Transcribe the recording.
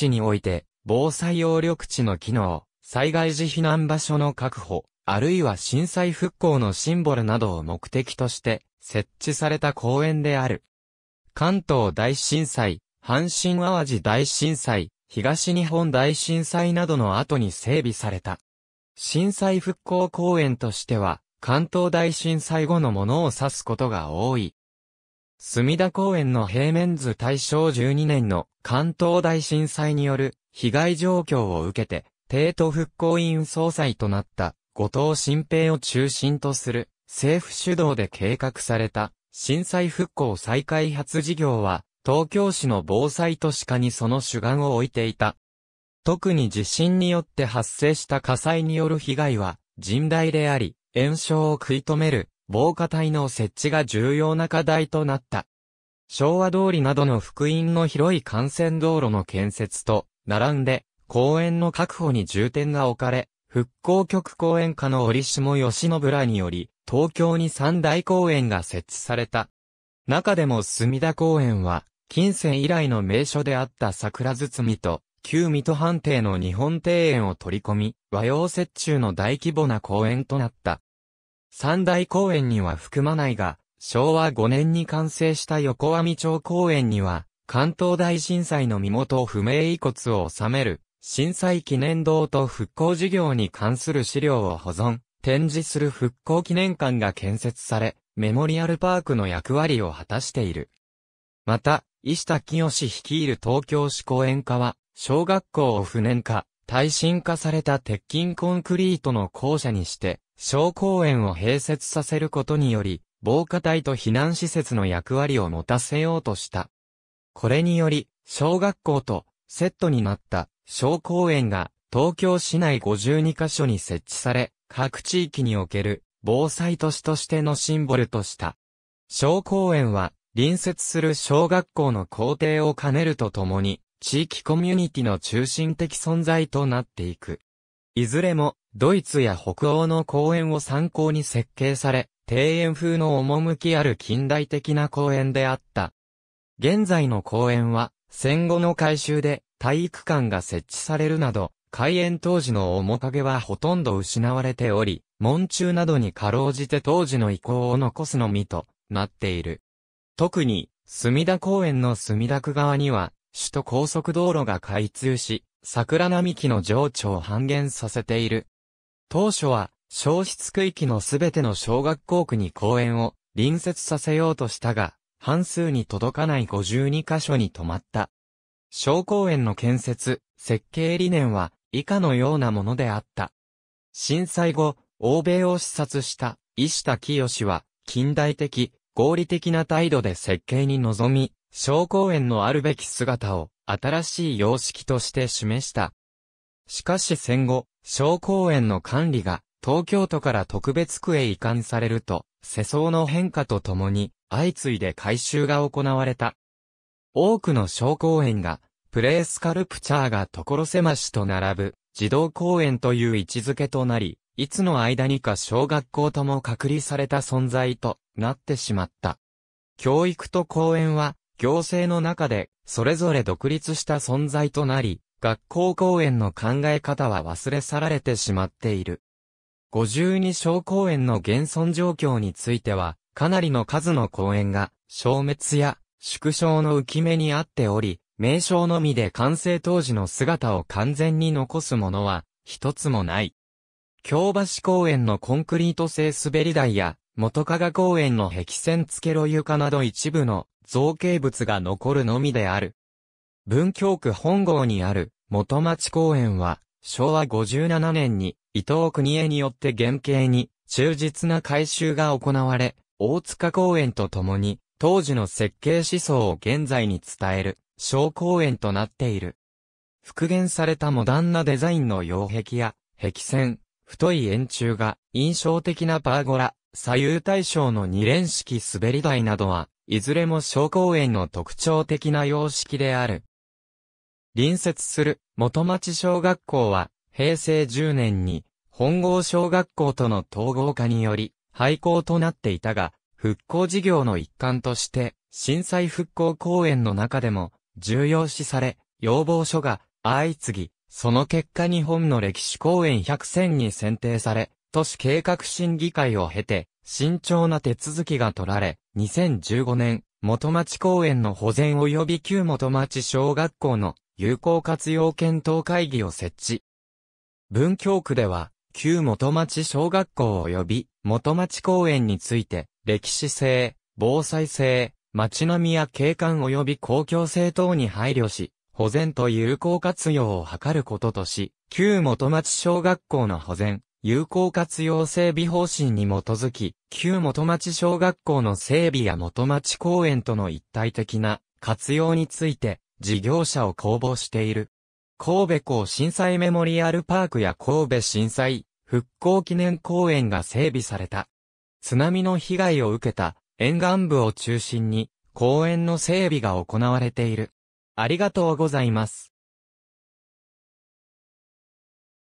地において、防災用緑地の機能、災害時避難場所の確保、あるいは震災復興のシンボルなどを目的として設置された公園である。関東大震災、阪神淡路大震災、東日本大震災などの後に整備された。震災復興公園としては、関東大震災後のものを指すことが多い。隅田公園の平面図大正12年の関東大震災による被害状況を受けて、帝都復興委員総裁となった後藤新平を中心とする政府主導で計画された震災復興再開発事業は東京市の防災都市化にその主眼を置いていた。特に地震によって発生した火災による被害は甚大であり、炎症を食い止める防火帯の設置が重要な課題となった。昭和通りなどの福音の広い幹線道路の建設と、並んで、公園の確保に重点が置かれ、復興局公園課の折下義信らにより、東京に三大公園が設置された。中でも墨田公園は、近世以来の名所であった桜堤と、旧水戸藩邸の日本庭園を取り込み、和洋折衷の大規模な公園となった。三大公園には含まないが、昭和5年に完成した横網町公園には、関東大震災の身元不明遺骨を収める、震災記念堂と復興事業に関する資料を保存、展示する復興記念館が建設され、メモリアルパークの役割を果たしている。また、石田清率いる東京市公園課は、小学校を不燃化、耐震化された鉄筋コンクリートの校舎にして、小公園を併設させることにより、防火帯と避難施設の役割を持たせようとした。これにより、小学校とセットになった小公園が東京市内52カ所に設置され、各地域における防災都市としてのシンボルとした。小公園は隣接する小学校の校庭を兼ねるとともに、地域コミュニティの中心的存在となっていく。いずれも、ドイツや北欧の公園を参考に設計され、庭園風の趣ある近代的な公園であった。現在の公園は、戦後の改修で体育館が設置されるなど、開園当時の面影はほとんど失われており、門中などにかろうじて当時の遺構を残すのみとなっている。特に、墨田公園の墨田区側には、首都高速道路が開通し、桜並木の情緒を半減させている。当初は、消失区域のすべての小学校区に公園を隣接させようとしたが、半数に届かない52カ所に止まった。小公園の建設、設計理念は以下のようなものであった。震災後、欧米を視察した石田清は、近代的、合理的な態度で設計に臨み、小公園のあるべき姿を新しい様式として示した。しかし戦後、小公園の管理が東京都から特別区へ移管されると、世相の変化とともに相次いで改修が行われた。多くの小公園が、プレースカルプチャーが所狭しと並ぶ、児童公園という位置づけとなり、いつの間にか小学校とも隔離された存在となってしまった。教育と公園は行政の中で、それぞれ独立した存在となり、学校公園の考え方は忘れ去られてしまっている。52小公園の現存状況については、かなりの数の公園が、消滅や、縮小の浮き目にあっており、名称のみで完成当時の姿を完全に残すものは、一つもない。京橋公園のコンクリート製滑り台や、元加賀公園の壁線付けろ床など一部の造形物が残るのみである。文京区本郷にある元町公園は、昭和57年に伊藤国江によって原型に忠実な改修が行われ、大塚公園とともに、当時の設計思想を現在に伝える小公園となっている。復元されたモダンなデザインの擁壁や、壁線、太い円柱が印象的なパーゴラ、左右対称の二連式滑り台などは、いずれも小公園の特徴的な様式である。隣接する元町小学校は平成10年に本郷小学校との統合化により廃校となっていたが、復興事業の一環として震災復興公園の中でも重要視され、要望書が相次ぎ、その結果日本の歴史公園100選に選定され、都市計画審議会を経て、慎重な手続きが取られ、2015年、元町公園の保全及び旧元町小学校の有効活用検討会議を設置。文京区では、旧元町小学校及び元町公園について、歴史性、防災性、町並みや景観及び公共性等に配慮し、保全と有効活用を図ることとし、旧元町小学校の保全、有効活用整備方針に基づき、旧元町小学校の整備や元町公園との一体的な活用について、事業者を公募している。神戸港震災メモリアルパークや神戸震災復興記念公園が整備された。津波の被害を受けた沿岸部を中心に公園の整備が行われている。ありがとうございます。